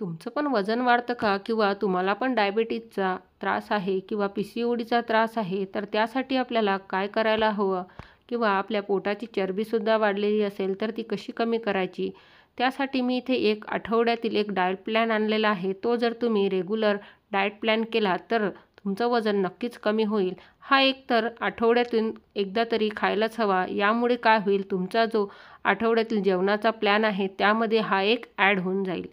तुमचं पण वजन वाढतं का किंवा तुम्हाला पण डायबेटीजचा त्रास आहे किंवा पी सी ओ त्रास आहे तर त्यासाठी आपल्याला काय करायला हवं किंवा आपल्या पोटाची चरबीसुद्धा वाढलेली असेल तर ती कशी कमी करायची त्यासाठी मी इथे एक आठवड्यातील एक डाएट प्लॅन आणलेला आहे तो जर तुम्ही रेग्युलर डाएट प्लॅन केला तर तुमचं वजन नक्कीच कमी होईल हा एक तर आठवड्यातून एकदा तरी खायलाच हवा यामुळे काय होईल तुमचा जो आठवड्यातील जेवणाचा प्लॅन आहे त्यामध्ये हा एक ॲड होऊन जाईल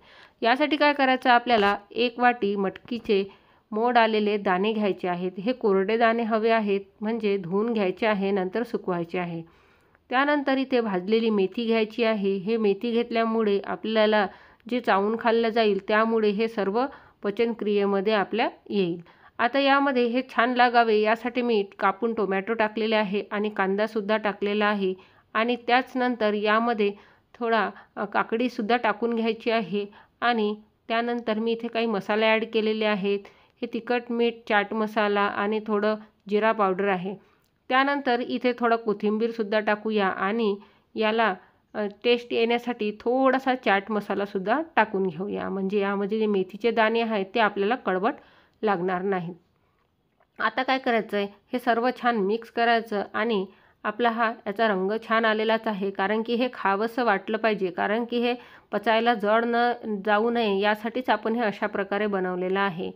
यासाठी काय करायचं आपल्याला एक वाटी मटकीचे मोड आलेले दाणे घ्यायचे आहेत हे कोरडे दाणे हवे आहेत म्हणजे धुवून घ्यायचे आहे नंतर सुकवायचे आहे त्यानंतर इथे भाजलेली मेथी घ्यायची आहे हे मेथी घेतल्यामुळे आपल्याला जे चावून खाल्लं जाईल त्यामुळे हे सर्व पचनक्रियेमध्ये आपल्या येईल आता यामध्ये हे छान लागावे यासाठी मी कापून टोमॅटो टाकलेले आहे आणि कांदासुद्धा टाकलेला आहे आणि त्याचनंतर यामध्ये थोडा काकडीसुद्धा टाकून घ्यायची आहे आणि त्यानंतर मी इथे काही मसाले ॲड केलेले आहेत हे तिखट मीठ चाट मसाला आणि थोडं जिरा पावडर आहे त्यानंतर इथे थोडं कोथिंबीरसुद्धा टाकूया आणि याला टेस्ट येण्यासाठी थोडासा चाट मसालासुद्धा टाकून घेऊया म्हणजे यामध्ये जे मेथीचे दाणे आहेत ते आपल्याला कडवट लागणार नाहीत आता काय करायचं आहे हे सर्व छान मिक्स करायचं आणि आपला हा याचा रंग छान आलेलाच आहे कारण की हे खावंसं वाटलं पाहिजे कारण की हे पचायला जड न जाऊ नये यासाठीच आपण हे अशा प्रकारे बनवलेलं आहे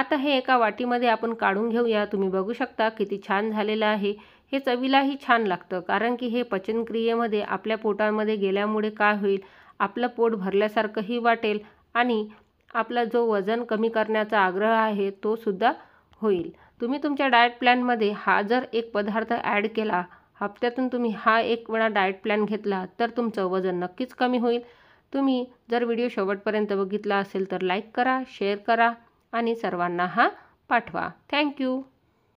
आता हे एका वाटीमध्ये आपण काढून घेऊया तुम्ही बघू शकता किती छान झालेलं आहे हे चवीलाही छान लागतं कारण की हे पचनक्रियेमध्ये आपल्या पोटामध्ये गेल्यामुळे काय होईल आपलं पोट भरल्यासारखंही वाटेल आणि आपला जो वजन कमी करण्याचा आग्रह आहे तो सुद्धा होईल तुम्ही तुमच्या डाएट प्लॅनमध्ये हा जर एक पदार्थ ॲड केला हप्त्यातून तुम्ही हा एक वेळा डाएट प्लॅन घेतला तर तुमचं वजन नक्कीच कमी होईल तुम्ही जर व्हिडिओ शेवटपर्यंत बघितला असेल तर लाईक करा शेअर करा आणि सर्वांना हा पाठवा थँक्यू